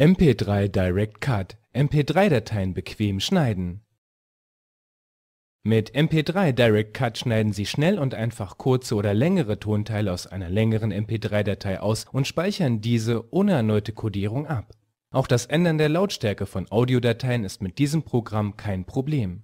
MP3 Direct Cut MP3-Dateien bequem schneiden Mit MP3 Direct Cut schneiden Sie schnell und einfach kurze oder längere Tonteile aus einer längeren MP3-Datei aus und speichern diese ohne erneute Codierung ab. Auch das Ändern der Lautstärke von Audiodateien ist mit diesem Programm kein Problem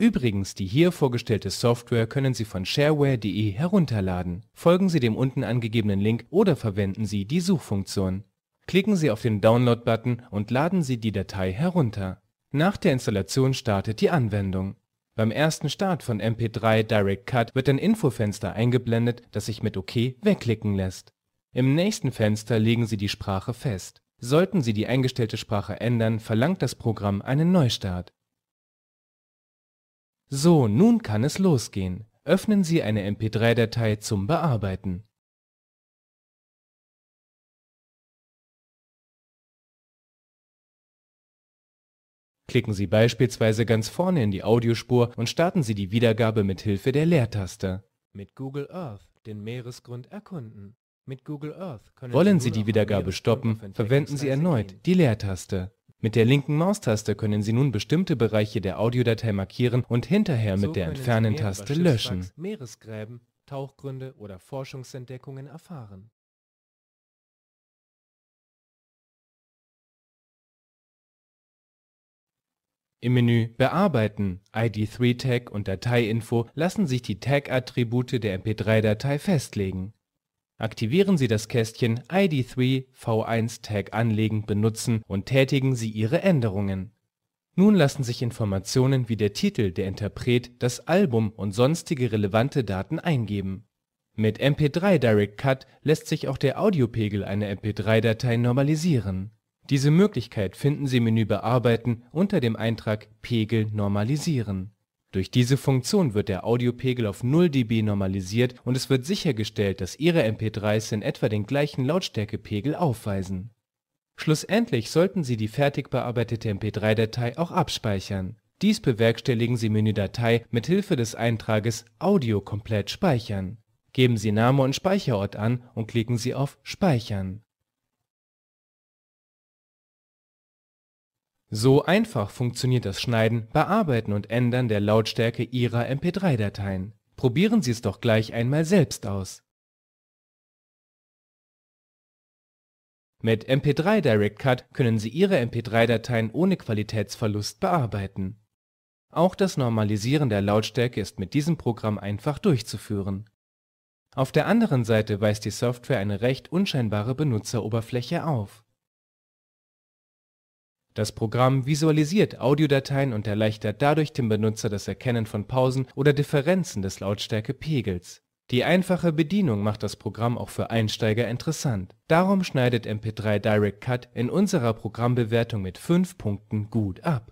Übrigens, die hier vorgestellte Software können Sie von shareware.de herunterladen. Folgen Sie dem unten angegebenen Link oder verwenden Sie die Suchfunktion. Klicken Sie auf den Download-Button und laden Sie die Datei herunter. Nach der Installation startet die Anwendung. Beim ersten Start von MP3 Direct Cut wird ein Infofenster eingeblendet, das sich mit OK wegklicken lässt. Im nächsten Fenster legen Sie die Sprache fest. Sollten Sie die eingestellte Sprache ändern, verlangt das Programm einen Neustart. So, nun kann es losgehen. Öffnen Sie eine MP3-Datei zum Bearbeiten. Klicken Sie beispielsweise ganz vorne in die Audiospur und starten Sie die Wiedergabe mit Hilfe der Leertaste. Mit Google Earth den Meeresgrund erkunden. Mit Google Earth können Wollen Sie die Wiedergabe stoppen, verwenden Sie erneut die Leertaste. Mit der linken Maustaste können Sie nun bestimmte Bereiche der Audiodatei markieren und hinterher mit so der Entfernen-Taste löschen. Meeresgräben, Tauchgründe oder Forschungsentdeckungen erfahren. Im Menü Bearbeiten, ID3-Tag und Dateiinfo lassen sich die Tag-Attribute der MP3-Datei festlegen Aktivieren Sie das Kästchen ID3 V1 Tag Anlegen Benutzen und tätigen Sie Ihre Änderungen. Nun lassen sich Informationen wie der Titel, der Interpret, das Album und sonstige relevante Daten eingeben. Mit MP3 Direct Cut lässt sich auch der Audiopegel einer MP3-Datei normalisieren. Diese Möglichkeit finden Sie im Menü Bearbeiten unter dem Eintrag Pegel normalisieren durch diese Funktion wird der Audiopegel auf 0 dB normalisiert und es wird sichergestellt, dass Ihre MP3s in etwa den gleichen Lautstärkepegel aufweisen. Schlussendlich sollten Sie die fertig bearbeitete MP3-Datei auch abspeichern. Dies bewerkstelligen Sie menü Datei mit Hilfe des Eintrages Audio komplett speichern. Geben Sie Name und Speicherort an und klicken Sie auf Speichern So einfach funktioniert das Schneiden, Bearbeiten und Ändern der Lautstärke Ihrer MP3-Dateien. Probieren Sie es doch gleich einmal selbst aus. Mit MP3 Direct Cut können Sie Ihre MP3-Dateien ohne Qualitätsverlust bearbeiten. Auch das Normalisieren der Lautstärke ist mit diesem Programm einfach durchzuführen. Auf der anderen Seite weist die Software eine recht unscheinbare Benutzeroberfläche auf das Programm visualisiert Audiodateien und erleichtert dadurch dem Benutzer das Erkennen von Pausen oder Differenzen des Lautstärkepegels. Die einfache Bedienung macht das Programm auch für Einsteiger interessant. Darum schneidet MP3 Direct Cut in unserer Programmbewertung mit 5 Punkten gut ab